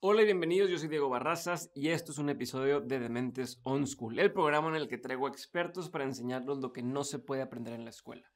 Hola y bienvenidos, yo soy Diego Barrazas y esto es un episodio de Dementes On School, el programa en el que traigo expertos para enseñarles lo que no se puede aprender en la escuela.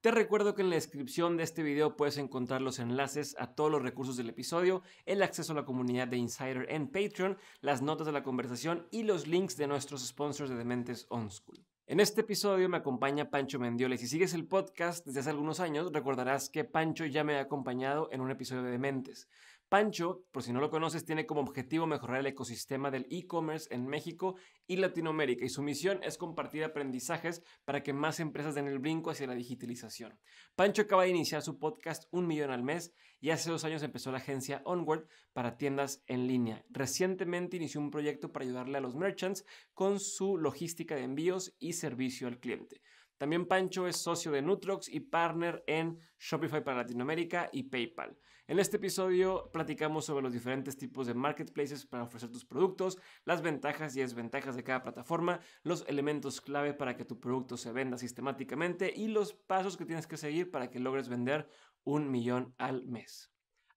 Te recuerdo que en la descripción de este video puedes encontrar los enlaces a todos los recursos del episodio, el acceso a la comunidad de Insider en Patreon, las notas de la conversación y los links de nuestros sponsors de Dementes On School. En este episodio me acompaña Pancho Mendiola y si sigues el podcast desde hace algunos años recordarás que Pancho ya me ha acompañado en un episodio de Dementes. Pancho, por si no lo conoces, tiene como objetivo mejorar el ecosistema del e-commerce en México y Latinoamérica y su misión es compartir aprendizajes para que más empresas den el brinco hacia la digitalización. Pancho acaba de iniciar su podcast Un Millón al Mes y hace dos años empezó la agencia Onward para tiendas en línea. Recientemente inició un proyecto para ayudarle a los merchants con su logística de envíos y servicio al cliente. También Pancho es socio de Nutrox y partner en Shopify para Latinoamérica y PayPal. En este episodio platicamos sobre los diferentes tipos de marketplaces para ofrecer tus productos, las ventajas y desventajas de cada plataforma, los elementos clave para que tu producto se venda sistemáticamente y los pasos que tienes que seguir para que logres vender un millón al mes.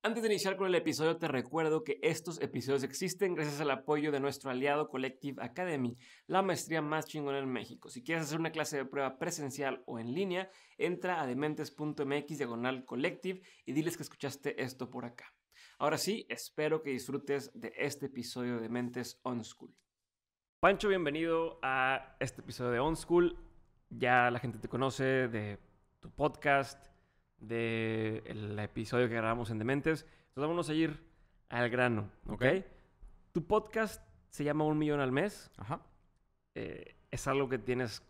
Antes de iniciar con el episodio, te recuerdo que estos episodios existen gracias al apoyo de nuestro aliado Collective Academy, la maestría más chingona en México. Si quieres hacer una clase de prueba presencial o en línea, entra a dementes.mx diagonal collective y diles que escuchaste esto por acá. Ahora sí, espero que disfrutes de este episodio de Mentes On School. Pancho, bienvenido a este episodio de On School. Ya la gente te conoce de tu podcast del episodio que grabamos en Dementes. Entonces vamos a ir al grano, ¿ok? Tu podcast se llama Un Millón al Mes. Ajá. Eh, es algo que tienes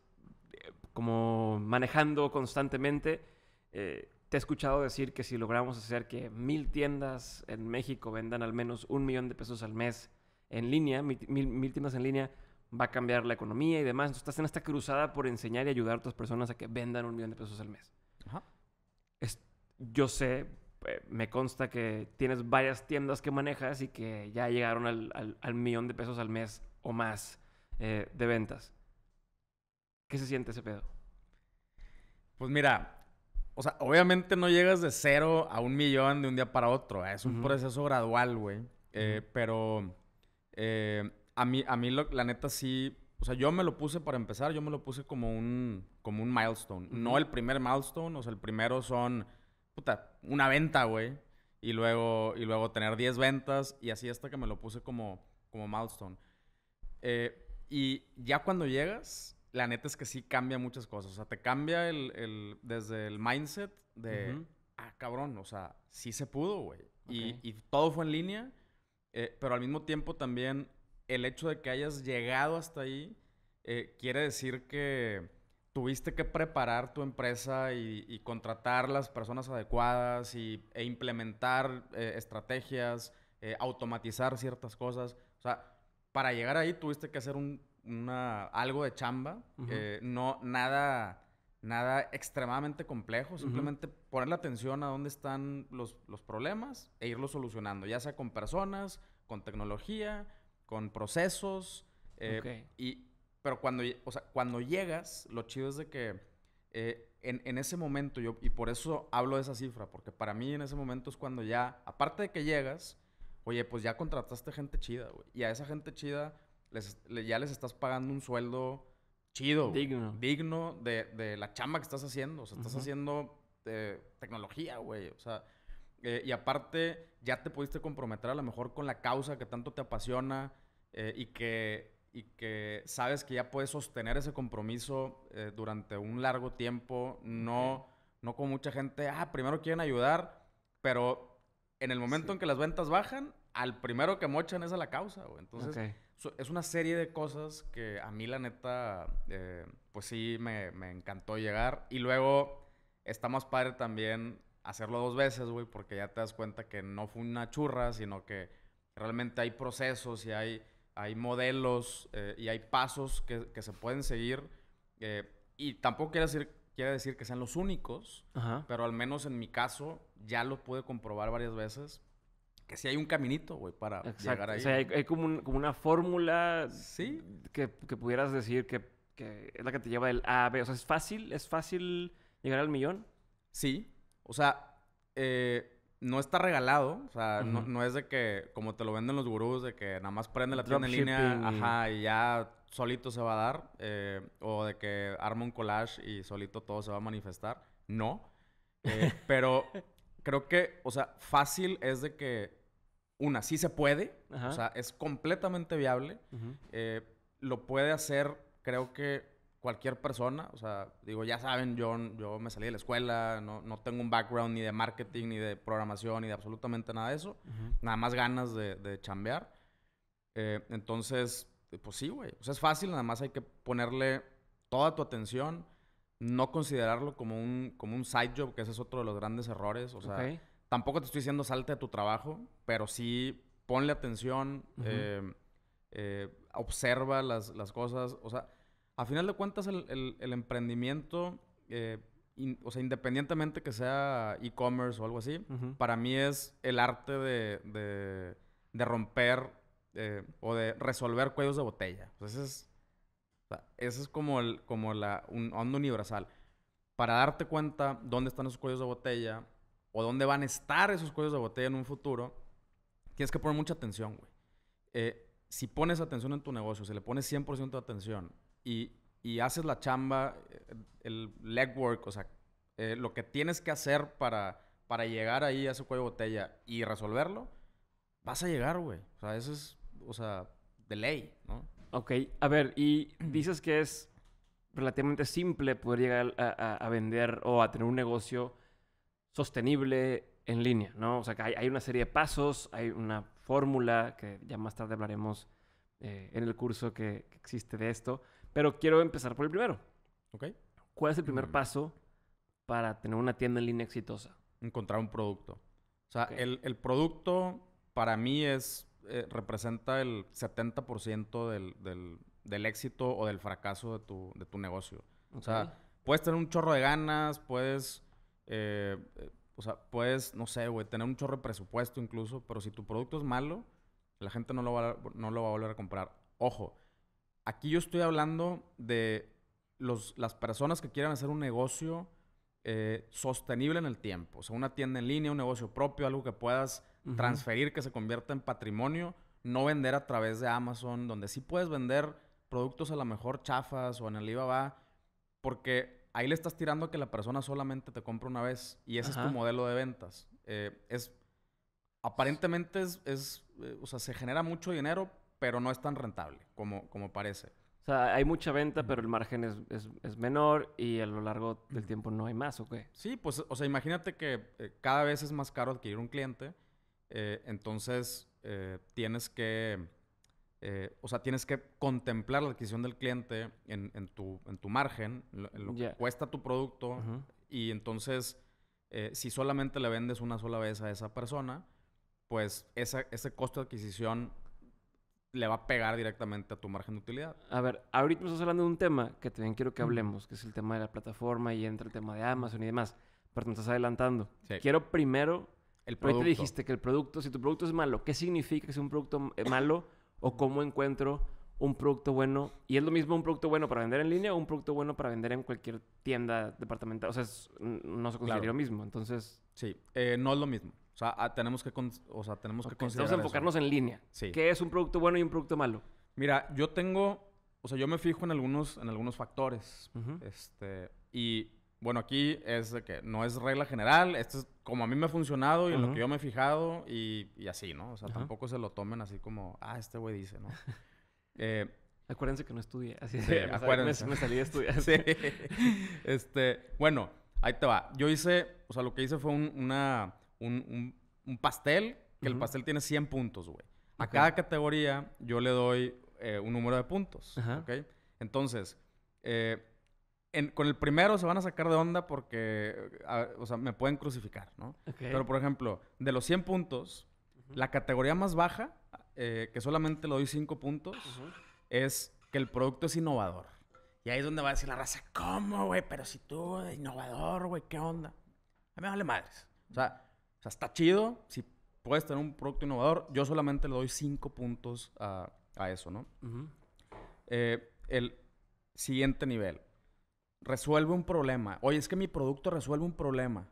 eh, como manejando constantemente. Eh, te he escuchado decir que si logramos hacer que mil tiendas en México vendan al menos un millón de pesos al mes en línea, mil, tiendas en línea, va a cambiar la economía y demás. Entonces estás en esta cruzada por enseñar y ayudar a otras personas a que vendan un millón de pesos al mes. Ajá yo sé, eh, me consta que tienes varias tiendas que manejas y que ya llegaron al, millón de pesos al mes o más eh, de ventas. ¿Qué se siente ese pedo? Pues mira, o sea, obviamente no llegas de cero a un millón de un día para otro. ¿eh? Es un proceso gradual, güey. Pero a mí, a mí la neta sí o sea, yo me lo puse para empezar, yo me lo puse como un, como un milestone. No el primer milestone, o sea, el primero son, puta, una venta, güey. Y luego, y luego tener 10 ventas y así hasta que me lo puse como, como milestone. Eh, y ya cuando llegas, la neta es que sí cambia muchas cosas. O sea, te cambia el, desde el mindset de, ah, cabrón, o sea, sí se pudo, güey. Y, y, todo fue en línea, eh, pero al mismo tiempo también el hecho de que hayas llegado hasta ahí eh, quiere decir que tuviste que preparar tu empresa y, y contratar las personas adecuadas y, e implementar eh, estrategias, eh, automatizar ciertas cosas. O sea, para llegar ahí tuviste que hacer un, algo de chamba, no nada, nada extremadamente complejo, simplemente poner la atención a dónde están los, los problemas e irlos solucionando, ya sea con personas, con tecnología, con procesos. Eh, y, pero cuando, o sea, cuando llegas, lo chido es de que eh, en, ese momento, yo, y por eso hablo de esa cifra, porque para mí en ese momento es cuando ya, aparte de que llegas, oye, pues ya contrataste gente chida, güey. Y a esa gente chida ya les estás pagando un sueldo chido. Digno. digno de, la chamba que estás haciendo. O sea, estás haciendo eh, tecnología, güey. O sea, y aparte ya te pudiste comprometer a lo mejor con la causa que tanto te apasiona. Eh, y, que, y que sabes que ya puedes sostener ese compromiso eh, durante un largo tiempo, no, no con mucha gente, ah, primero quieren ayudar, pero en el momento en que las ventas bajan, al primero que mochan es a la causa, güey. Entonces, es una serie de cosas que a mí, la neta, eh, pues sí me, me, encantó llegar. Y luego está más padre también hacerlo dos veces, güey, porque ya te das cuenta que no fue una churra, sino que realmente hay procesos y hay hay modelos eh, y hay pasos que, se pueden seguir. Eh, y tampoco quiere decir, quiere decir que sean los únicos, pero al menos en mi caso ya lo pude comprobar varias veces. Que sí hay un caminito, güey, para llegar ahí. O sea, hay, como, como, una fórmula ¿Sí? que, que pudieras decir que, es la que te lleva del A a B. O sea, ¿es fácil, es fácil llegar al millón? Sí. O sea, eh, no está regalado, o sea, no, es de que, como te lo venden los gurús, de que nada más prende la tienda en línea, ajá, y ya solito se va a dar, eh, o de que arma un collage y solito todo se va a manifestar. No, eh, pero creo que, o sea, fácil es de que, una, sí se puede, o sea, es completamente viable, eh, lo puede hacer, creo que cualquier persona. O sea, digo, ya saben, yo, yo me salí de la escuela, no, no tengo un background ni de marketing, ni de programación, ni de absolutamente nada de eso. Nada más ganas de, de chambear. Eh, entonces, pues sí, güey. O pues sea, es fácil, nada más hay que ponerle toda tu atención, no considerarlo como un, como un side job, que ese es otro de los grandes errores. O sea, tampoco te estoy diciendo salte de tu trabajo, pero sí ponle atención, eh, eh, observa las, las cosas. O sea, a final de cuentas el, emprendimiento, eh, o sea, independientemente que sea e-commerce o algo así, para mí es el arte de, romper eh, o de resolver cuellos de botella. ese es, como, el, como la un, onda universal. Para darte cuenta dónde están esos cuellos de botella o dónde van a estar esos cuellos de botella en un futuro, tienes que poner mucha atención, güey. Eh, si pones atención en tu negocio, si le pones 100% de atención y, y haces la chamba, eh, el legwork, o sea, eh, lo que tienes que hacer para, para llegar ahí a ese cuello de botella y resolverlo, vas a llegar, güey. O sea, eso es, o sea, de ley, ¿no? Ok, a ver, y dices que es relativamente simple poder llegar a, vender o a tener un negocio sostenible en línea, ¿no? O sea, que hay, una serie de pasos, hay una fórmula que ya más tarde hablaremos eh, en el curso que existe de esto. Pero quiero empezar por el primero. Ok. ¿Cuál es el primer mm. paso para tener una tienda en línea exitosa? Encontrar un producto. O sea, el, producto para mí es, eh, representa el 70% del, éxito o del fracaso de tu, negocio. O sea, puedes tener un chorro de ganas, puedes, eh, eh, puedes, no sé, güey, tener un chorro de presupuesto incluso, pero si tu producto es malo, la gente no lo va no lo va a volver a comprar. Ojo, Aquí yo estoy hablando de las personas que quieran hacer un negocio eh, sostenible en el tiempo. O sea, una tienda en línea, un negocio propio, algo que puedas transferir, que se convierta en patrimonio. No vender a través de Amazon, donde sí puedes vender productos a lo mejor chafas o en Alibaba, porque ahí le estás tirando a que la persona solamente te compra una vez y ese es tu modelo de ventas. Eh, es aparentemente es, eh, se genera mucho dinero, pero no es tan rentable como, como parece. O sea, hay mucha venta, pero el margen es, es, es menor y a lo largo del tiempo no hay más, ¿o qué? Sí, pues, o sea, imagínate que eh, cada vez es más caro adquirir un cliente, eh, entonces eh, tienes que, o sea, tienes que contemplar la adquisición del cliente en, en, tu, en tu, margen, en lo, que cuesta tu producto, y entonces, si solamente le vendes una sola vez a esa persona, pues esa, ese costo de adquisición le va a pegar directamente a tu margen de utilidad. A ver, ahorita me estás hablando de un tema que también quiero que hablemos, que es el tema de la plataforma y entra el tema de Amazon y demás, pero te estás adelantando. Quiero primero... El producto. dijiste que el producto, si tu producto es malo, ¿qué significa que es un producto eh, malo o cómo encuentro un producto bueno? Y es lo mismo un producto bueno para vender en línea o un producto bueno para vender en cualquier tienda departamental. O sea, no se considera lo mismo, entonces... Sí, eh, no es lo mismo. Ah, o sea, tenemos que, o sea, tenemos que enfocarnos en línea. ¿Qué es un producto bueno y un producto malo? Mira, yo tengo. O sea, yo me fijo en algunos, en algunos factores. Este. Y bueno, aquí es que no es regla general. Esto es como a mí me ha funcionado y en lo que yo me he fijado y, y así, ¿no? O sea, tampoco se lo tomen así como, ah, este güey dice, ¿no? Eh, acuérdense que no estudié. Así sí, acuérdense. Me, salí de estudiar. sí. Este, bueno, ahí te va. Yo hice, o sea, lo que hice fue una un, pastel, que el pastel tiene 100 puntos, güey. A cada categoría yo le doy eh, un número de puntos, Entonces, eh, con el primero se van a sacar de onda porque, o sea, me pueden crucificar, ¿no? Pero, por ejemplo, de los 100 puntos, la categoría más baja, eh, que solamente le doy 5 puntos, es que el producto es innovador. Y ahí es donde va a decir la raza, ¿cómo, güey? Pero si tú, innovador, güey, ¿qué onda? A mí me vale madres. O sea, o sea, está chido. Si puedes tener un producto innovador, yo solamente le doy 5 puntos a, eso, ¿no? Eh, el siguiente nivel. Resuelve un problema. Oye, es que mi producto resuelve un problema.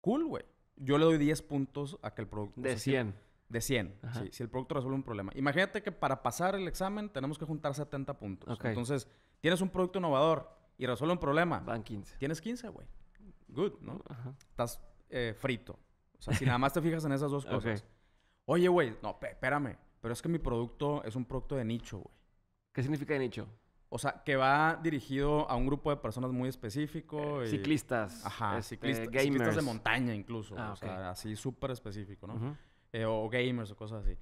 Cool, güey. Yo le doy 10 puntos a que el producto... De 100. de 100, sí, si el producto resuelve un problema. Imagínate que para pasar el examen tenemos que juntar 70 puntos. Entonces, tienes un producto innovador y resuelve un problema. Van 15. Tienes 15, güey. Good, ¿no? Estás eh, frito. O sea, si nada más te fijas en esas dos cosas. Oye, güey, no, espérame. Pero es que mi producto es un producto de nicho, güey. ¿Qué significa de nicho? O sea, que va dirigido a un grupo de personas muy específico. Eh, ciclistas. Ajá, este, ciclistas. Ciclistas de montaña incluso. Ah, o sea, así súper específico, ¿no? Eh, o gamers o cosas así.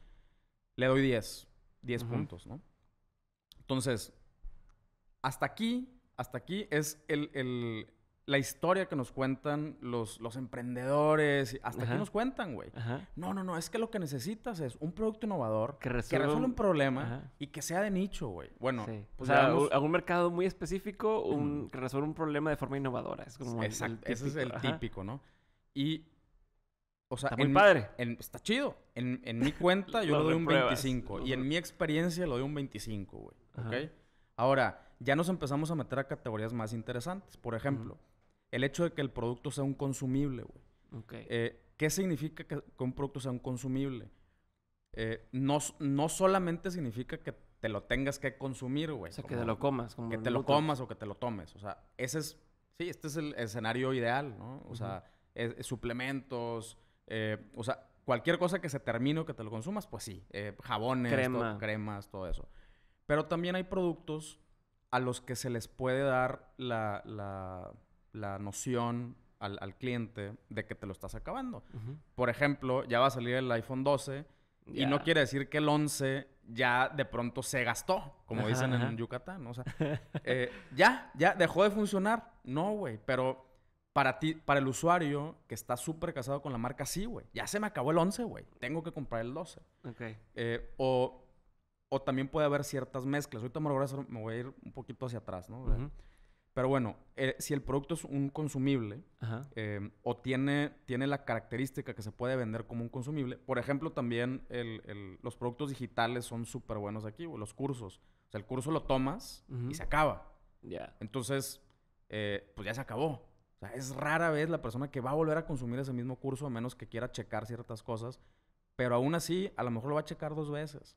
Le doy 10. 10 puntos, ¿no? Entonces, hasta aquí, hasta aquí es el la historia que nos cuentan los, los emprendedores, hasta qué nos cuentan, güey. No, no, no, es que lo que necesitas es un producto innovador que resuelva, un problema y que sea de nicho, güey. Bueno, pues o sea, algún mercado muy específico un, mm. que resuelva un problema de forma innovadora. Es como Exacto, ese es el típico, ¿no? Y, o sea, está está chido. En, mi cuenta yo le doy un 25 y en mi experiencia lo doy un 25, güey. ¿Ok? Ahora, ya nos empezamos a meter a categorías más interesantes. Por ejemplo el hecho de que el producto sea un consumible, güey. Eh, ¿Qué significa que, un producto sea un consumible? Eh, no, solamente significa que te lo tengas que consumir, güey. O sea, que te lo comas. que te lo comas o que te lo tomes. O sea, ese es, sí, este es el escenario ideal, ¿no? O sea, suplementos, eh, o sea, cualquier cosa que se termine o que te lo consumas, pues sí, jabones, cremas, todo eso. Pero también hay productos a los que se les puede dar la la noción al, cliente de que te lo estás acabando. Por ejemplo, ya va a salir el iPhone 12 y no quiere decir que el 11 ya de pronto se gastó, como dicen en Yucatán. O sea, eh, ya, ya dejó de funcionar. No, güey, pero para ti, para el usuario que está súper casado con la marca, sí, güey. Ya se me acabó el 11, güey. Tengo que comprar el 12. Ok. Eh, o, también puede haber ciertas mezclas. Ahorita me voy, a ir un poquito hacia atrás, ¿no? Pero bueno, eh, si el producto es un consumible em, o tiene, tiene la característica que se puede vender como un consumible, por ejemplo, también los productos digitales son súper buenos aquí, los cursos. O sea, el curso lo tomas y se acaba. Ya. Entonces, eh, pues ya se acabó. es rara vez la persona que va a volver a consumir ese mismo curso a menos que quiera checar ciertas cosas. Pero aún así, a lo mejor lo va a checar dos veces.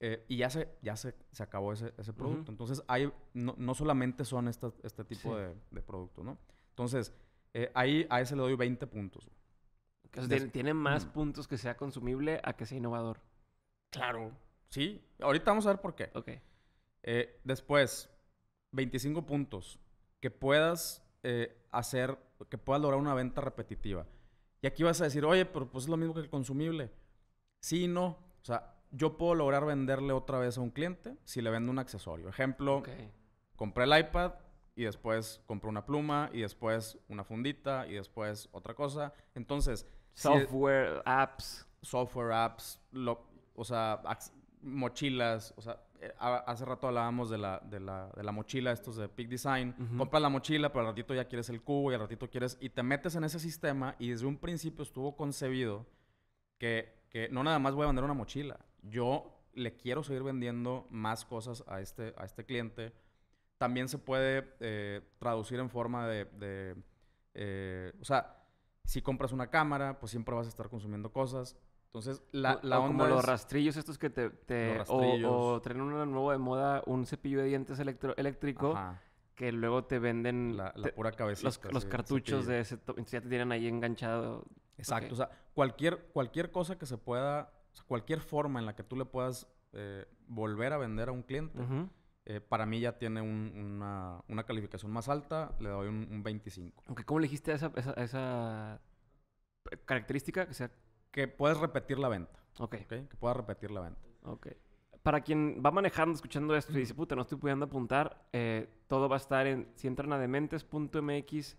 Eh, y ya se, ya se, se acabó ese, ese producto. Entonces, hay, no, no, solamente son este tipo de, de productos, ¿no? Entonces, eh, ahí a ese le doy 20 puntos. tiene más puntos que sea consumible a que sea innovador. Claro. Sí, ahorita vamos a ver por qué. Ok. Eh, después, 25 puntos. Que puedas eh, hacer, que puedas lograr una venta repetitiva. Y aquí vas a decir, oye, pero pues es lo mismo que el consumible. Sí y no. O sea, yo puedo lograr venderle otra vez a un cliente si le vendo un accesorio. Ejemplo, compré el iPad y después compré una pluma y después una fundita y después otra cosa. Entonces... Software, apps. Software, apps, o sea, mochilas, o sea, eh, hace rato hablábamos de la, de la, de mochila, estos de Peak Design. Compras la mochila, pero al ratito ya quieres el cubo y al ratito quieres. Y te metes en ese sistema y desde un principio estuvo concebido que no nada más voy a vender una mochila yo le quiero seguir vendiendo más cosas a este, a este cliente. También se puede eh, traducir en forma de, eh, o sea, si compras una cámara, pues siempre vas a estar consumiendo cosas. Entonces, la, la o onda. Como los rastrillos estos que te. o, o, traen uno nuevo de moda, un cepillo de dientes eléctrico. Que luego te venden. La, pura cabeza. Los, cartuchos de ese. Ya te tienen ahí enganchado. Exacto. O sea, cualquier, cualquier cosa que se pueda o sea, cualquier forma en la que tú le puedas eh, volver a vender a un cliente, eh, para mí ya tiene una, una, calificación más alta, le doy un, 25. Aunque, ¿cómo le dijiste esa, esa, característica? Que sea... Que puedes repetir la venta. Ok. okay? Que puedas repetir la venta. Ok para quien va manejando, escuchando esto y dice, puta, no estoy pudiendo apuntar, eh, todo va a estar en, si entran a dementes.mx,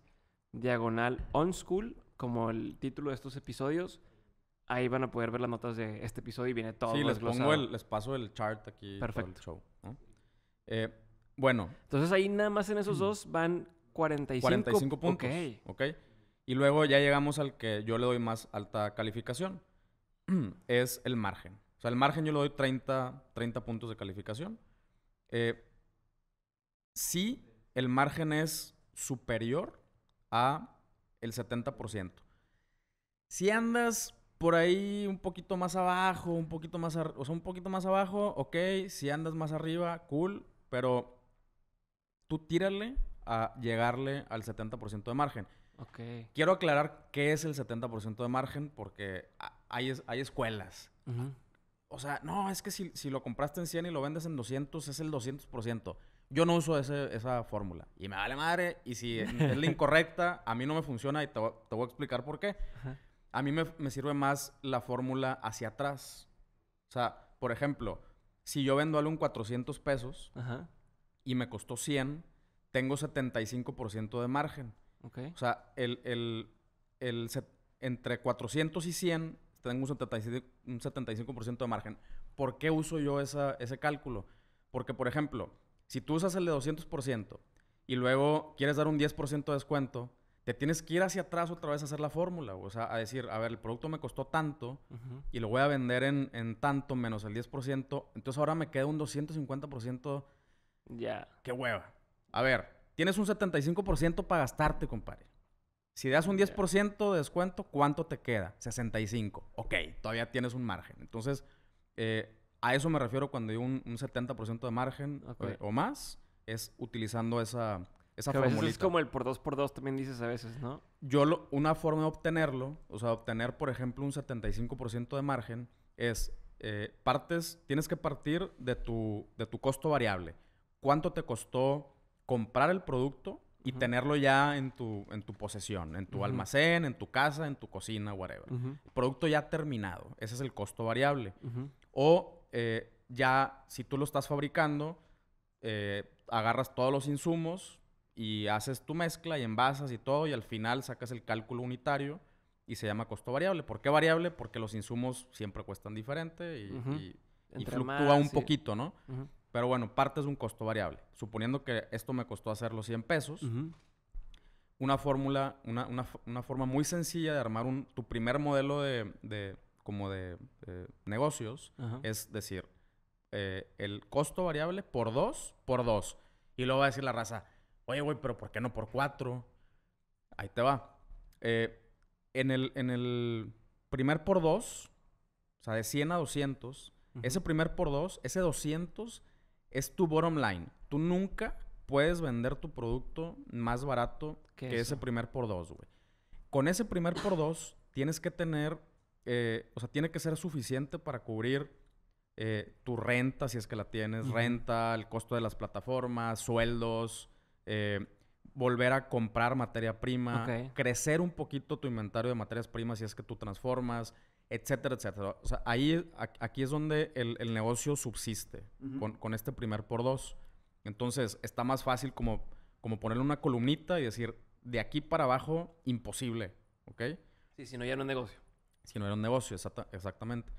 diagonal on school, como el título de estos episodios, Ahí van a poder ver las notas de este episodio y viene todo. Sí, les, les paso el chart aquí. Perfecto. show, ¿no? Eh, bueno. Entonces ahí nada más en esos mm. dos van 45, 45 puntos. ok. Y luego ya llegamos al que yo le doy más alta calificación. es el margen. O sea, el margen yo le doy 30, 30 puntos de calificación. Eh, si el margen es superior a el 70%. Si andas por ahí un poquito más abajo, un poquito más, o sea, un poquito más abajo, ok, si andas más arriba, cool, pero tú tírale a llegarle al 70% de margen. Ok. Quiero aclarar qué es el 70% de margen porque hay, hay escuelas. O sea, no, es que si, lo compraste en 100 y lo vendes en 200, es el 200%. Yo no uso esa fórmula. Y me vale madre. Y si es la incorrecta, a mí no me funciona y te, voy a explicar por qué a mí me, sirve más la fórmula hacia atrás. O sea, por ejemplo, si yo vendo algo en 400 pesos y me costó 100, tengo 75% de margen. O sea, el, entre 400 y 100 tengo un 75%, de margen. ¿Por qué uso yo ese cálculo? Porque, por ejemplo, si tú usas el de 200% y luego quieres dar un 10% de descuento, te tienes que ir hacia atrás otra vez a hacer la fórmula, o sea, a decir, a ver, el producto me costó tanto y lo voy a vender en, en, tanto menos el 10%, entonces ahora me queda un 250%. Ya. Qué hueva. A ver, tienes un 75% para gastarte, compadre. Si das un 10% de descuento, ¿cuánto te queda? 65. Ok, todavía tienes un margen. Entonces, eh, a eso me refiero cuando digo un, 70% de margen eh, o más, es utilizando esa esa es como el por dos por dos también dices a veces, ¿no? Yo lo, una forma de obtenerlo, o sea, obtener, por ejemplo, un 75% de margen es eh, partes, tienes que partir de tu, de tu costo variable. ¿Cuánto te costó comprar el producto y tenerlo ya en tu, en tu posesión, en tu almacén, en tu casa, en tu cocina, whatever? Producto ya terminado, ese es el costo variable. O eh, ya, si tú lo estás fabricando, eh, agarras todos los insumos, y haces tu mezcla y envasas y todo y al final sacas el cálculo unitario y se llama costo variable. ¿Por qué variable? Porque los insumos siempre cuestan diferente y, fluctúa un poquito, ¿no? Pero bueno, parte es un costo variable. Suponiendo que esto me costó hacerlo 100 pesos, una fórmula, una, forma muy sencilla de armar un, tu primer modelo de, como de, negocios es decir, eh, el costo variable por dos por dos Y luego va a decir la raza, Oye, güey, pero ¿por qué no por cuatro? Ahí te va. Eh, en, el, en el primer por dos, o sea, de 100 a 200, ese primer por dos, ese 200 es tu bottom line. Tú nunca puedes vender tu producto más barato que ese primer por dos, güey. Con ese primer por dos tienes que tener, eh, o sea, tiene que ser suficiente para cubrir eh, tu renta, si es que la tienes, renta, el costo de las plataformas, sueldos, eh, volver a comprar materia prima, crecer un poquito tu inventario de materias primas si es que tú transformas, etcétera, etcétera. O sea, ahí, aquí es donde el, el negocio subsiste con, con, este primer por dos. Entonces, está más fácil como, como ponerle una columnita y decir, de aquí para abajo, imposible, ¿ok? Sí, si no ya no es negocio. Si no era un negocio, exactamente.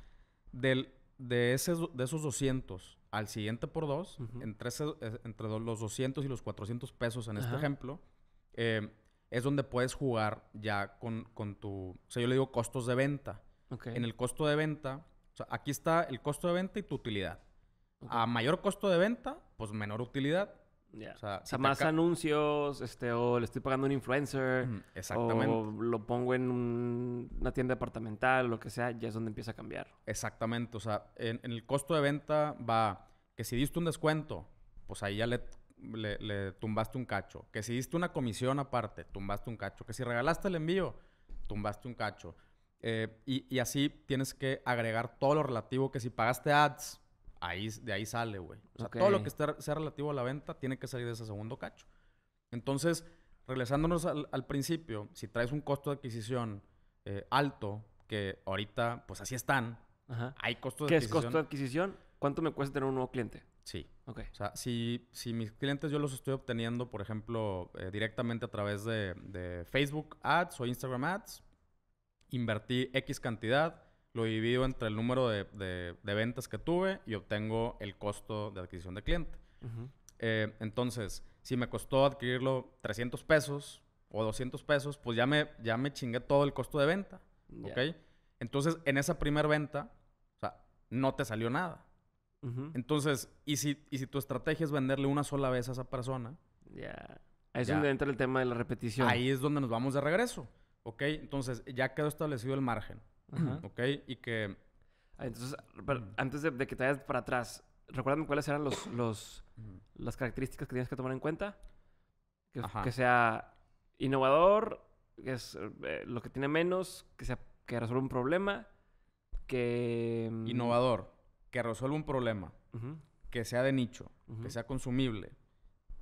Del, de, ese, de esos 200, al siguiente por dos, entre, eh, los 200 y los 400 pesos en este ejemplo, eh, es donde puedes jugar ya con, tu... O sea, yo le digo costos de venta. En el costo de venta, aquí está el costo de venta y tu utilidad. A mayor costo de venta, pues menor utilidad. O sea, más anuncios, este, o le estoy pagando a un influencer. exactamente. O lo pongo en una tienda departamental, lo que sea, ya es donde empieza a cambiar. Exactamente. O sea, en, el costo de venta va que si diste un descuento, pues ahí ya le, le, tumbaste un cacho. Que si diste una comisión aparte, tumbaste un cacho. Que si regalaste el envío, tumbaste un cacho. Eh, y, y así tienes que agregar todo lo relativo que si pagaste ads, de ahí sale, güey. O todo lo que sea relativo a la venta tiene que salir de ese segundo cacho. Entonces, regresándonos al, principio, si traes un costo de adquisición eh, alto, que ahorita, pues así están, hay costo de adquisición. ¿Qué es costo de adquisición? ¿Cuánto me cuesta tener un nuevo cliente? Sí. Ok. O sea, si, mis clientes yo los estoy obteniendo, por ejemplo, eh, directamente a través de, de Facebook Ads o Instagram Ads, invertí X cantidad, lo divido entre el número de, de, ventas que tuve y obtengo el costo de adquisición de cliente. Eh, entonces, si me costó adquirirlo 300 pesos o 200 pesos, pues ya me, ya me chingué todo el costo de venta. Entonces, en esa primera venta, no te salió nada. Entonces, y si, y si tu estrategia es venderle una sola vez a esa persona. Ahí es donde entra el tema de la repetición. Ahí es donde nos vamos de regreso. ¿Ok? Entonces, ya quedó establecido el margen. ¿Ok? Y que... Ah, entonces, antes de, que te vayas para atrás, recuérdame cuáles eran los, los, las características que tienes que tomar en cuenta. Que, sea innovador, que es eh, lo que tiene menos, que, sea, que resuelva un problema, que... Mm, innovador, que resuelva un problema, que sea de nicho, que sea consumible,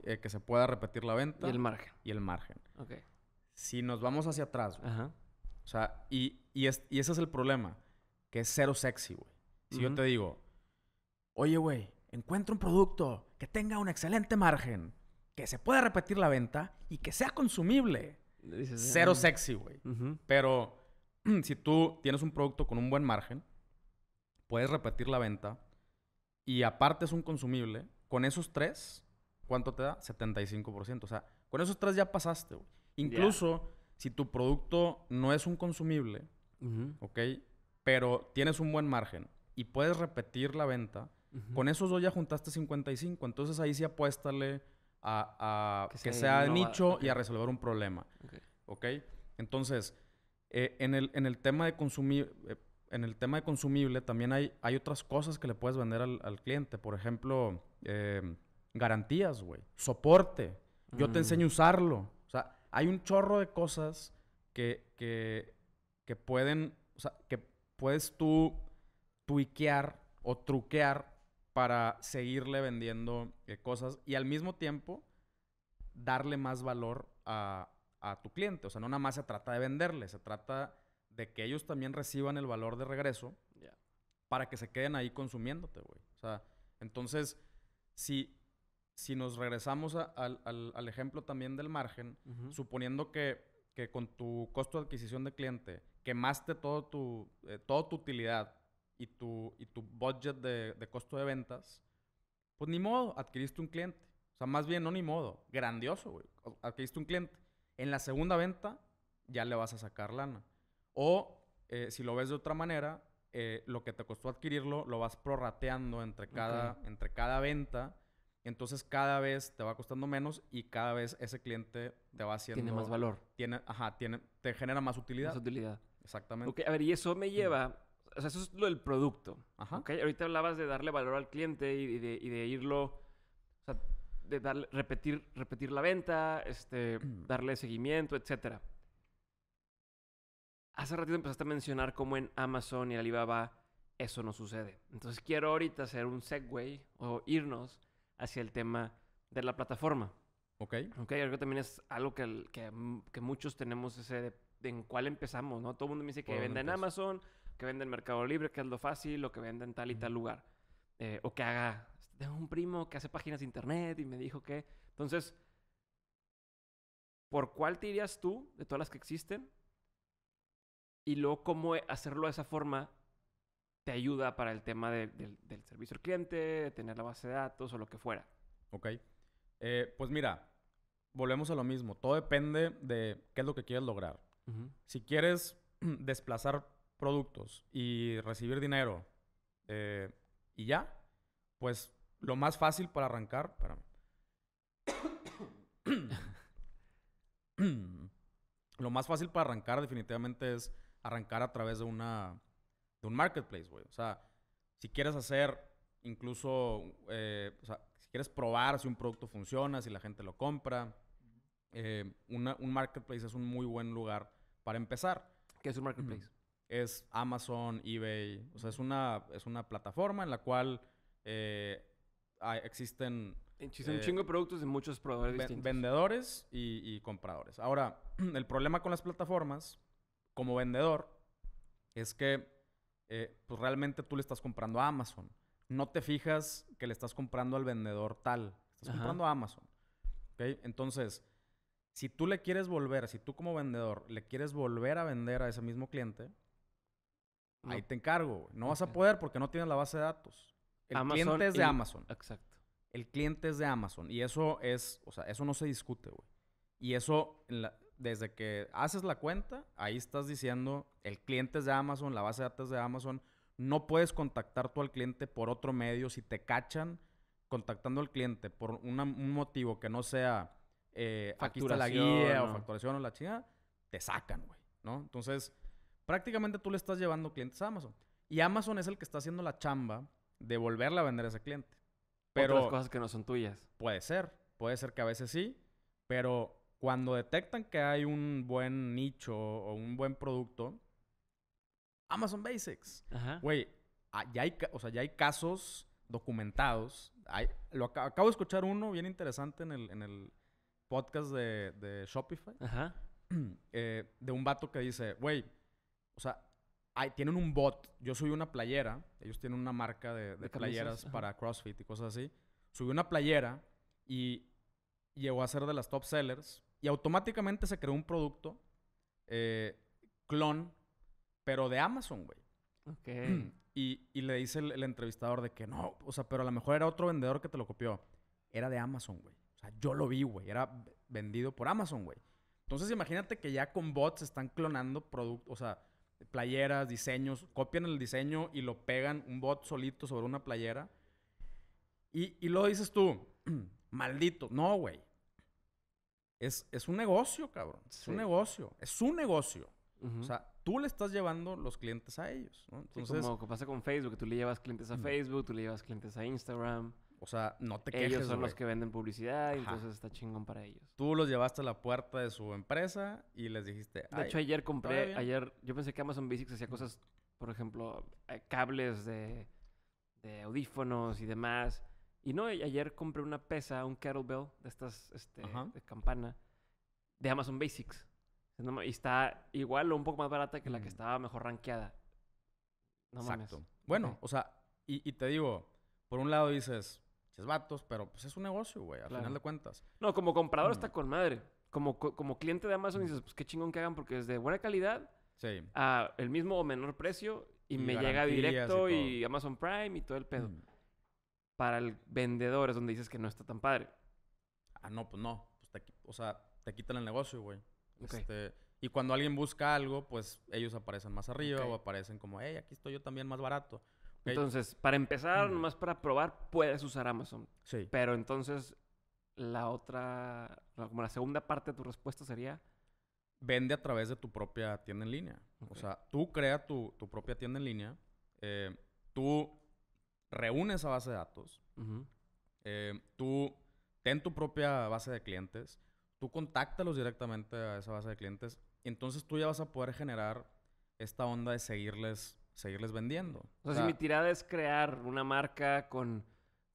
eh, que se pueda repetir la venta. Y el margen. Y el margen. Ok. Si nos vamos hacia atrás, o sea, y y, ese es el problema, que es cero sexy, güey. Si yo te digo, oye, güey, encuentra un producto que tenga un excelente margen, que se pueda repetir la venta y que sea consumible. Ah, cero sexy, güey. Pero si tú tienes un producto con un buen margen, puedes repetir la venta y aparte es un consumible, con esos tres, ¿cuánto te da? 75%. O sea, con esos tres ya pasaste, güey. Incluso si tu producto no es un consumible, ¿Ok? Pero tienes un buen margen y puedes repetir la venta. Con esos dos ya juntaste 55. Entonces ahí sí apuéstale a, a que, sea, nicho y a resolver un problema. ¿Ok? ¿okay? Entonces, eh, en, el, en, el, tema de consumir... Eh, en el tema de consumible también hay, hay otras cosas que le puedes vender al, cliente. Por ejemplo, eh, garantías, güey. Soporte. Yo te mm. enseño a usarlo. O sea, hay un chorro de cosas que, que que pueden, o sea, que puedes tú tuiquear o truquear para seguirle vendiendo eh, cosas y al mismo tiempo darle más valor a, tu cliente. O sea, no nada más se trata de venderle, se trata de que ellos también reciban el valor de regreso para que se queden ahí consumiéndote, güey. O sea, entonces, si, si nos regresamos al, ejemplo también del margen, suponiendo que, que, con tu costo de adquisición de cliente quemaste todo tu, eh, toda tu utilidad y tu, y tu budget de, de, costo de ventas, pues ni modo, adquiriste un cliente. O sea, más bien no ni modo, grandioso, güey. Adquiriste un cliente. En la segunda venta ya le vas a sacar lana. O eh, si lo ves de otra manera, eh, lo que te costó adquirirlo lo vas prorrateando entre cada, entre cada venta. Entonces cada vez te va costando menos y cada vez ese cliente te va haciendo... Tiene más valor. Tiene, ajá, tiene, te genera más utilidad. Más utilidad. Exactamente. Okay, a ver, y eso me mm. lleva. O sea, eso es lo del producto. Ajá. Okay? Ahorita hablabas de darle valor al cliente y de, irlo. O sea, de repetir, repetir la venta, este, darle seguimiento, etc. Hace ratito empezaste a mencionar cómo en Amazon y Alibaba eso no sucede. Entonces quiero ahorita hacer un segue o irnos hacia el tema de la plataforma. Ok. Ok, creo que también es algo que, que, mm, que muchos tenemos ese de en cuál empezamos, ¿no? Todo el mundo me dice que venda en Amazon, que venda en Mercado Libre, que es lo fácil, o que venda en tal y tal lugar. Eh, o que haga... Tengo un primo que hace páginas de internet y me dijo que... Entonces, ¿por cuál te irías tú de todas las que existen? Y luego, ¿cómo hacerlo de esa forma te ayuda para el tema del servicio al cliente, tener la base de datos o lo que fuera? Ok. Eh, pues mira, volvemos a lo mismo. Todo depende de qué es lo que quieres lograr. Si quieres desplazar productos y recibir dinero eh, y ya, pues lo más fácil para arrancar, lo más fácil para arrancar definitivamente es arrancar a través de una un marketplace, güey. O sea, si quieres hacer incluso, eh, o sea, si quieres probar si un producto funciona, si la gente lo compra, eh, un marketplace es un muy buen lugar para empezar. ¿Qué es un marketplace? Es Amazon, eBay. O sea, es una, es una plataforma en la cual eh, existen. Existen un eh, chingo de productos de muchos proveedores distintos. Vendedores y, compradores. Ahora, el problema con las plataformas, como vendedor, es que eh, pues, realmente tú le estás comprando a Amazon. No te fijas que le estás comprando al vendedor tal. Estás comprando a Amazon. Entonces, si tú le quieres volver, si tú como vendedor le quieres volver a vender a ese mismo cliente, ahí te encargo. No vas a poder porque no tienes la base de datos. El cliente es de Amazon. Exacto. El cliente es de Amazon. Y eso es, o sea, eso no se discute, güey. Y eso, desde que haces la cuenta, ahí estás diciendo, el cliente es de Amazon, la base de datos es de Amazon. No puedes contactar tú al cliente por otro medio. Si te cachan contactando al cliente por un motivo que no sea eh, aquí está la guía o facturación o la chingada, te sacan, güey, ¿no? Entonces, prácticamente tú le estás llevando clientes a Amazon. Y Amazon es el que está haciendo la chamba de volverle a vender a ese cliente. Pero Otras cosas que no son tuyas. Puede ser, puede ser que a veces sí, pero cuando detectan que hay un buen nicho o un buen producto, Amazon Basics. Güey, ah, ya hay, o sea, ya hay casos documentados. Hay, lo acabo de escuchar uno bien interesante en el podcast de, de Shopify. Ajá. Eh, de un vato que dice, güey, o sea, ahí tienen un bot. Yo subí una playera. Ellos tienen una marca de, playeras para CrossFit y cosas así. Subí una playera y llegó a ser de las top sellers. Y automáticamente se creó un producto eh, clon, pero de Amazon, güey. Ok. Y, y, le dice el, el entrevistador de que no, o sea, pero a lo mejor era otro vendedor que te lo copió. Era de Amazon, güey. O sea, yo lo vi, güey. Era vendido por Amazon, güey. Entonces imagínate que ya con bots están clonando productos, o sea, playeras, diseños, copian el diseño y lo pegan un bot solito sobre una playera. Y, y luego dices tú, maldito, no, güey. Es, un negocio, cabrón. Es un negocio. Es un negocio. O sea, tú le estás llevando los clientes a ellos, ¿no? Entonces, lo como pasa con Facebook, tú le llevas clientes a Facebook, tú le llevas clientes a Instagram. O sea, no te quejes. Ellos son los que venden publicidad y entonces está chingón para ellos. Tú los llevaste a la puerta de su empresa y les dijiste. De hecho, ayer compré. Ayer, yo pensé que Amazon Basics hacía cosas, por ejemplo, eh, cables de, audífonos y demás. Y no, ayer compré una pesa, un kettlebell de estas este, de campana de Amazon Basics. Y está igual o un poco más barata que la que mm. estaba mejor rankeada. No Exacto. Bueno, o sea, y, y te digo, por un lado dices, es vatos, pero pues es un negocio, güey, al final de cuentas. No, como comprador está mm. con madre. Como, como cliente de Amazon mm. dices, pues qué chingón que hagan porque es de buena calidad sí. a el mismo o menor precio y, me llega directo y, Amazon Prime y todo el pedo. Mm. Para el vendedor es donde dices que no está tan padre. Ah, no, pues no. Pues, o sea, te quitan el negocio, güey. Este, y cuando alguien busca algo, pues ellos aparecen más arriba o aparecen como, hey, aquí estoy yo también más barato. Entonces, para empezar, nomás para probar, puedes usar Amazon. Sí. Pero entonces, la otra, como la segunda parte de tu respuesta sería... Vende a través de tu propia tienda en línea. O sea, tú crea tu, propia tienda en línea. Eh, tú reúnes esa base de datos. Eh, tú ten tu propia base de clientes. Tú contáctalos directamente a esa base de clientes. entonces tú ya vas a poder generar esta onda de seguirles seguirles vendiendo. O sea, si mi tirada es crear una marca con,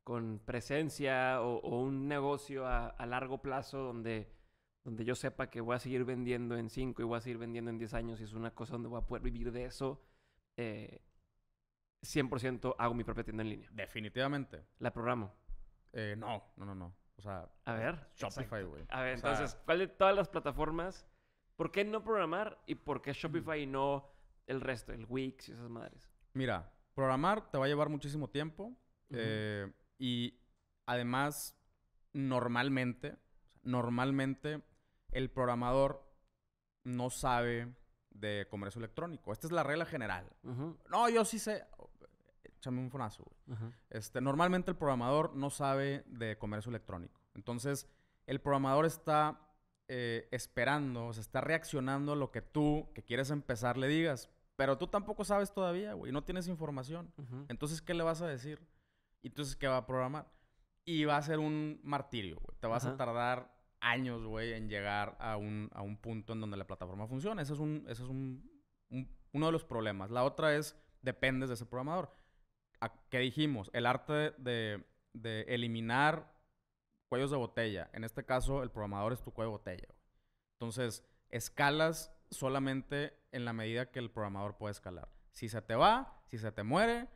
con presencia o, un negocio a, largo plazo donde, donde yo sepa que voy a seguir vendiendo en 5 y voy a seguir vendiendo en 10 años y es una cosa donde voy a poder vivir de eso, 100% eh, hago mi propia tienda en línea. Definitivamente. ¿La programo? Eh, no, no, no, no. O sea, a ver, Shopify, güey. A ver, entonces, ¿cuál de todas las plataformas? ¿Por qué no programar y por qué Shopify no el resto, el Wix y esas madres? Mira, programar te va a llevar muchísimo tiempo eh, y además, normalmente, normalmente el programador no sabe de comercio electrónico. Esta es la regla general. No, yo sí sé. Échame un fonazo, este, normalmente el programador no sabe de comercio electrónico. Entonces, el programador está eh, esperando, o sea, está reaccionando a lo que tú, que quieres empezar, le digas. Pero tú tampoco sabes todavía, güey. No tienes información. Entonces, ¿qué le vas a decir? y Entonces, ¿qué va a programar? Y va a ser un martirio, güey. Te vas a tardar años, güey, en llegar a un, punto en donde la plataforma funciona. Ese es, es uno de los problemas. La otra es, dependes de ese programador. ¿A ¿Qué dijimos? El arte de, de, eliminar cuellos de botella. En este caso, el programador es tu cuello de botella. Entonces, escalas solamente en la medida que el programador puede escalar. Si se te va, si se te muere,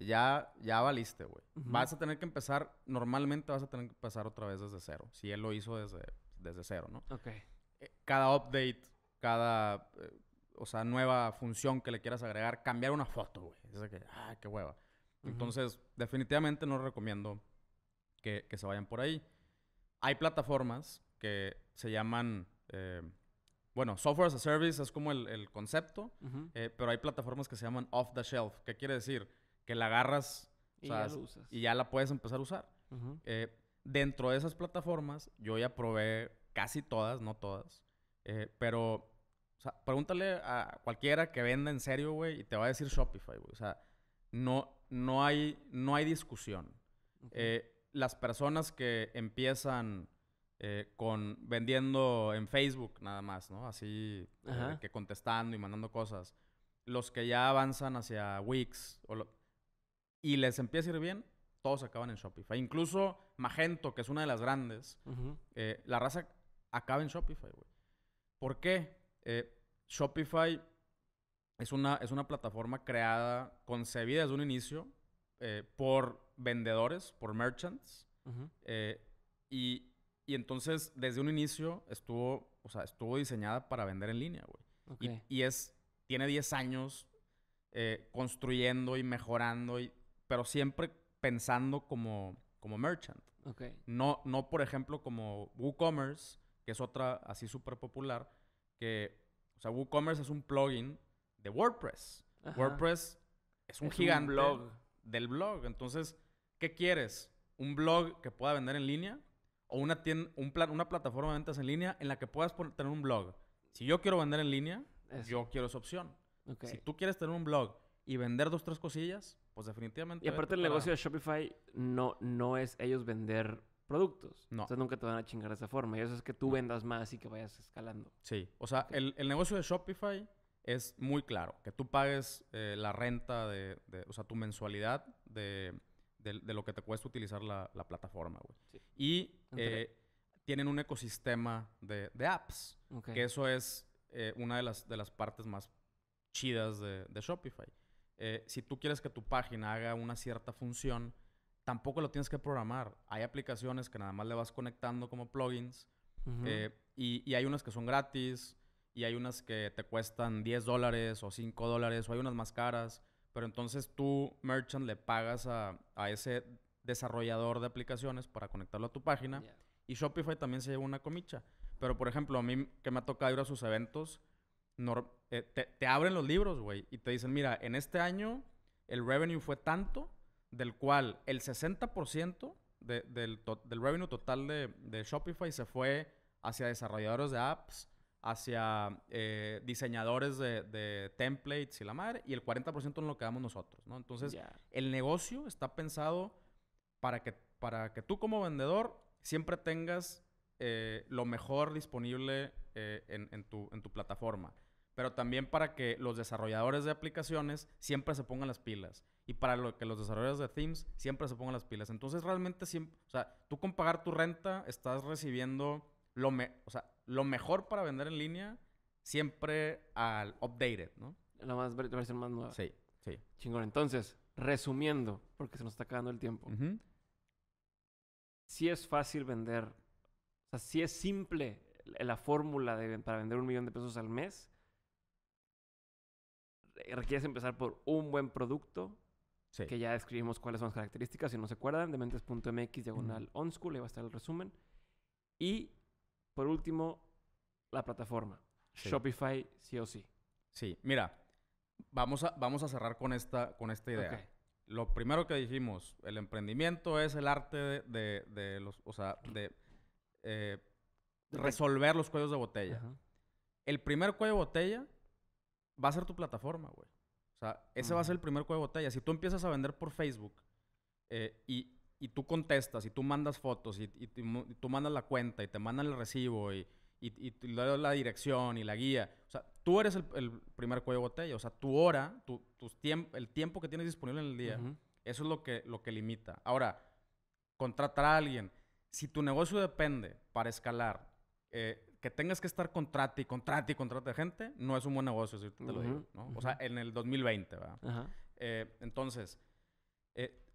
ya, ya valiste, güey. Vas a tener que empezar, normalmente vas a tener que empezar otra vez desde cero, si él lo hizo desde, desde cero, ¿no? Ok. Eh, cada update, cada, eh, o sea, nueva función que le quieras agregar, cambiar una foto, güey. Es que, ah, qué hueva. Entonces, definitivamente no recomiendo que, se vayan por ahí. Hay plataformas que se llaman... Eh, bueno, software as a service es como el, concepto, eh, pero hay plataformas que se llaman off the shelf. ¿Qué quiere decir? Que la agarras y, ya, y ya, la puedes empezar a usar. Eh, dentro de esas plataformas, yo ya probé casi todas, no todas, eh, pero pregúntale a cualquiera que venda en serio, güey, y te va a decir Shopify, güey. O sea, no, no, hay, no hay discusión. las personas que empiezan eh, con vendiendo en Facebook nada más, ¿no? Así eh, que contestando y mandando cosas. Los que ya avanzan hacia Wix o y les empieza a ir bien, todos acaban en Shopify. Incluso Magento, que es una de las grandes, eh, la raza acaba en Shopify, güey. ¿Por qué? Shopify es una, es una plataforma creada, concebida desde un inicio por vendedores, por merchants, y y entonces, desde un inicio, estuvo, o sea, estuvo diseñada para vender en línea, güey. Y, y, es, tiene 10 años eh, construyendo y mejorando, y, pero siempre pensando como, como merchant. Okay. No, no, por ejemplo, como WooCommerce, que es otra así súper popular, que, o sea, WooCommerce es un plugin de WordPress. WordPress es un gigante blog. del blog. Entonces, ¿qué quieres? ¿Un blog que pueda vender en línea? o una, un plan, una plataforma de ventas en línea en la que puedas tener un blog. Si yo quiero vender en línea, yo quiero esa opción. Si tú quieres tener un blog y vender dos, tres cosillas, pues definitivamente... Y aparte el negocio de Shopify no, no es ellos vender productos. No. Entonces nunca te van a chingar de esa forma. Y eso es que tú vendas más y que vayas escalando. Sí. O sea, el, negocio de Shopify es muy claro. Que tú pagues eh, la renta de, de, O sea, tu mensualidad de, de, lo que te cuesta utilizar la, plataforma, güey. Y eh, tienen un ecosistema de, apps, que eso es eh, una de las, de las partes más chidas de, Shopify. Eh, si tú quieres que tu página haga una cierta función, tampoco lo tienes que programar. Hay aplicaciones que nada más le vas conectando como plugins y, y hay unas que son gratis y hay unas que te cuestan 10 dólares o 5 dólares o hay unas más caras. Pero entonces tú, merchant, le pagas a, a ese desarrollador de aplicaciones para conectarlo a tu página. Y Shopify también se lleva una comicha. Pero, por ejemplo, a mí que me ha tocado ir a sus eventos, eh, te, te, abren los libros, güey, y te dicen, mira, en este año el revenue fue tanto, del cual el 60% del, del, revenue total de, de Shopify se fue hacia desarrolladores de apps, hacia eh, diseñadores de, templates y la madre, y el 40% en lo que damos nosotros, ¿no? Entonces, el negocio está pensado para que, para que tú como vendedor siempre tengas eh, lo mejor disponible eh, en, en, tu, en tu plataforma, pero también para que los desarrolladores de aplicaciones siempre se pongan las pilas y para lo que los desarrolladores de themes siempre se pongan las pilas. Entonces, realmente, siempre, o sea, tú con pagar tu renta estás recibiendo lo mejor, o sea, lo mejor para vender en línea siempre al updated, ¿no? La más versión más nueva. Sí, sí. Chingón. Entonces, resumiendo, porque se nos está acabando el tiempo. Si Sí es fácil vender. O sea, sí es simple la fórmula de, para vender un millón de pesos al mes. Eh, requieres empezar por un buen producto. Sí. Que ya describimos cuáles son las características. Si no se acuerdan, dementes.mx diagonal onschool. Ahí va a estar el resumen. Y por último, la plataforma. Shopify sí o sí. Sí, mira, vamos a, vamos a cerrar con esta, con esta idea. Lo primero que dijimos, el emprendimiento es el arte de, los, eh, de resolver los cuellos de botella. El primer cuello de botella va a ser tu plataforma, güey. O sea, ese va a mm. ser el primer cuello de botella. Si tú empiezas a vender por Facebook eh, y y tú contestas y tú mandas fotos y, tú mandas la cuenta y te mandan el recibo y, y, la dirección y la guía. O sea, tú eres el, primer cuello de botella. O sea, tu hora, tu, tus tiempo el tiempo que tienes disponible en el día, eso es lo que, lo que limita. Ahora, contratar a alguien. Si tu negocio depende para escalar, eh, que tengas que estar contrate y contrate y contrate gente, no es un buen negocio, si te lo digo. ¿no? O sea, en el 2020, ¿verdad? Eh, entonces, eh,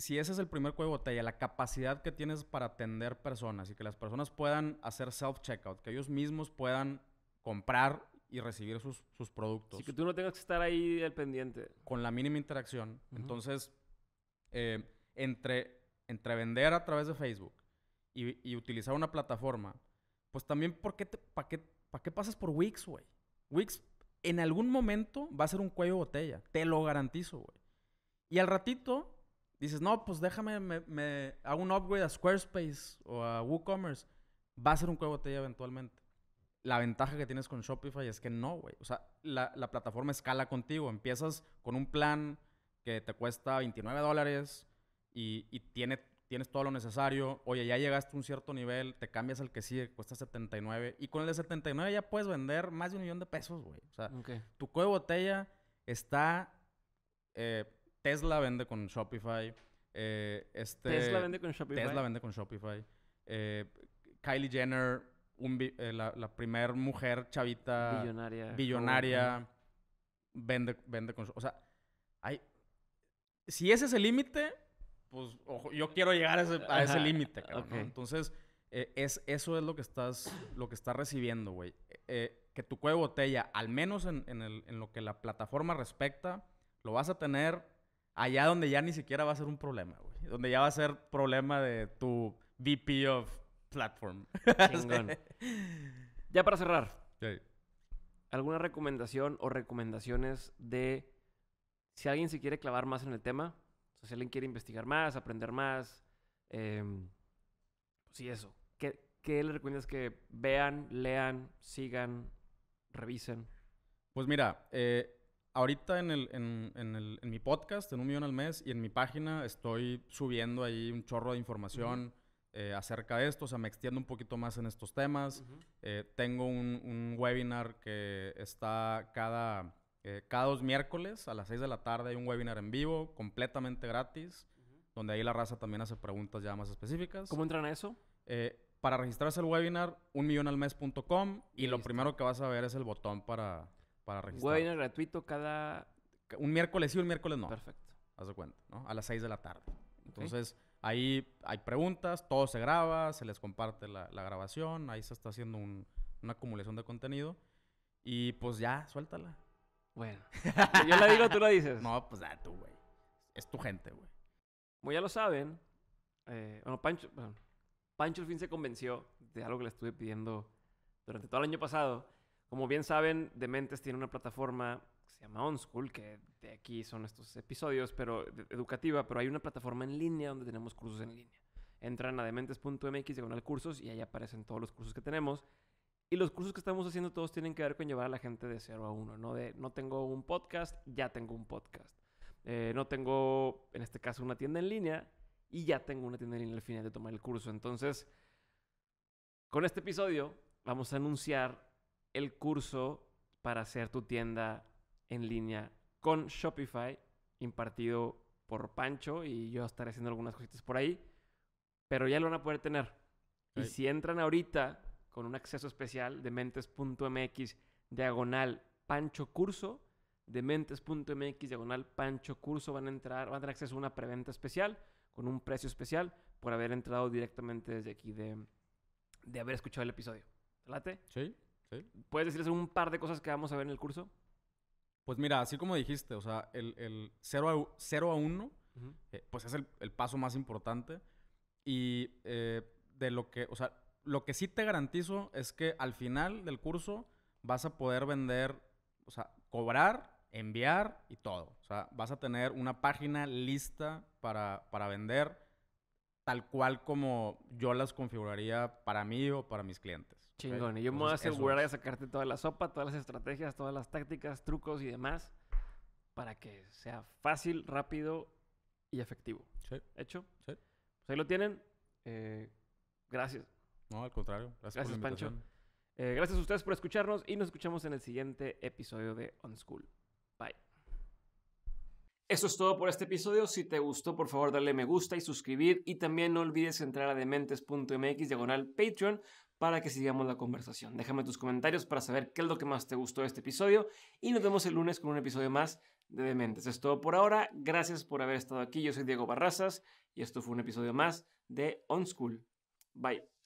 si, ese es el primer cuello de botella, la capacidad que tienes para atender personas y que las personas puedan hacer self-checkout, que ellos mismos puedan comprar y recibir sus, productos. Sí, que tú no tengas que estar ahí al pendiente. Con la mínima interacción. Entonces, eh, entre, entre vender a través de Facebook y, utilizar una plataforma, pues también, ¿por qué ¿para qué, qué pasas por Wix, güey? Wix en algún momento va a ser un cuello de botella. Te lo garantizo, güey. Y al ratito dices, no, pues déjame, me, hago un upgrade a Squarespace o a WooCommerce, va a ser un cuello de botella eventualmente. La ventaja que tienes con Shopify es que no, güey. O sea, la, la, plataforma escala contigo. Empiezas con un plan que te cuesta 29 dólares y, y tiene, tienes todo lo necesario. Oye, ya llegaste a un cierto nivel, te cambias al que sigue, cuesta 79. Y con el de 79 ya puedes vender más de un millón de pesos, güey. O sea, tu cuello de botella está... Eh, eh, este Tesla vende con Shopify. Tesla vende con Shopify. Eh, Kylie Jenner, eh, la, primer mujer chavita. Billonaria. Billonaria. Vende, vende con. O sea, hay. Si ese es el límite, pues yo quiero llegar a ese, límite, Entonces, es, eso es lo que estás, lo que estás recibiendo, güey. que tu cuello botella, al menos en, en lo que la plataforma respecta, lo vas a tener allá donde ya ni siquiera va a ser un problema, güey. Donde ya va a ser problema de tu VP of Platform. ya para cerrar. ¿Alguna recomendación o recomendaciones de si alguien se quiere clavar más en el tema? si alguien quiere investigar más, aprender más. Em, pues sí, eso. ¿Qué, le recomiendas que vean, lean, sigan, revisen? Pues mira, eh, ahorita en, mi podcast, en un millón al mes, y en mi página estoy subiendo ahí un chorro de información eh, acerca de esto, o sea, me extiendo un poquito más en estos temas. Eh, tengo un, webinar que está cada, eh, cada dos miércoles a las 6 de la tarde, hay un webinar en vivo, completamente gratis, donde ahí la raza también hace preguntas ya más específicas. ¿Cómo entran a eso? para registrarse al webinar, unmillonalmes.com y lo primero que vas a ver es el botón para para registrar. gratuito cada... Un miércoles sí, un miércoles no. Perfecto. Haz de cuenta, ¿no? A las 6 de la tarde. Entonces, ahí hay preguntas, todo se graba, se les comparte la, la grabación, ahí se está haciendo un, una acumulación de contenido. Y pues ya, suéltala. Bueno. yo la digo, tú lo dices. No, pues ya ah, tú, güey. Es tu gente, güey. Como ya lo saben, eh, bueno, Pancho, bueno, Pancho al fin se convenció de algo que le estuve pidiendo durante todo el año pasado. Como bien saben, Dementes tiene una plataforma que se llama OnSchool, que de aquí son estos episodios, pero educativa, pero hay una plataforma en línea donde tenemos cursos en línea. Entran a dementes.mx, llegan al cursos, y ahí aparecen todos los cursos que tenemos. Y los cursos que estamos haciendo todos tienen que ver con llevar a la gente de 0 a 1, ¿no? De no tengo un podcast, ya tengo un podcast. Eh, no tengo, en este caso, una tienda en línea y ya tengo una tienda en línea al final de tomar el curso. Entonces, con este episodio vamos a anunciar el curso para hacer tu tienda en línea con Shopify, impartido por Pancho y yo estaré haciendo algunas cositas por ahí, pero ya lo van a poder tener. Y si entran ahorita con un acceso especial de mentes.mx diagonal Pancho Curso, de mentes.mx diagonal Pancho Curso van a entrar, van a tener acceso a una preventa especial con un precio especial por haber entrado directamente desde aquí de, haber escuchado el episodio. Sí. ¿Puedes decirles un par de cosas que vamos a ver en el curso? Pues mira, así como dijiste, o sea, el, el 0, a, 0 a 1, eh, pues es el, paso más importante. Y eh, de lo que, o sea, lo que sí te garantizo es que al final del curso vas a poder vender, o sea, cobrar, enviar y todo. O sea, vas a tener una página lista para vender tal cual como yo las configuraría para mí o para mis clientes. Chingón. Y yo me voy a asegurar de sacarte toda la sopa, todas las estrategias, todas las tácticas, trucos y demás para que sea fácil, rápido y efectivo. Sí. ¿Hecho? Sí. Pues, ahí lo tienen. Eh, gracias. No, al contrario. Gracias, Pancho. Eh, gracias a ustedes por escucharnos y nos escuchamos en el siguiente episodio de On School. Eso es todo por este episodio. Si te gustó, por favor, dale me gusta y suscribir. Y también no olvides entrar a dementes.mx diagonal Patreon para que sigamos la conversación. Déjame tus comentarios para saber qué es lo que más te gustó de este episodio. Y nos vemos el lunes con un episodio más de Dementes. es todo por ahora. Gracias por haber estado aquí. Yo soy Diego Barrazas y esto fue un episodio más de On School. Bye.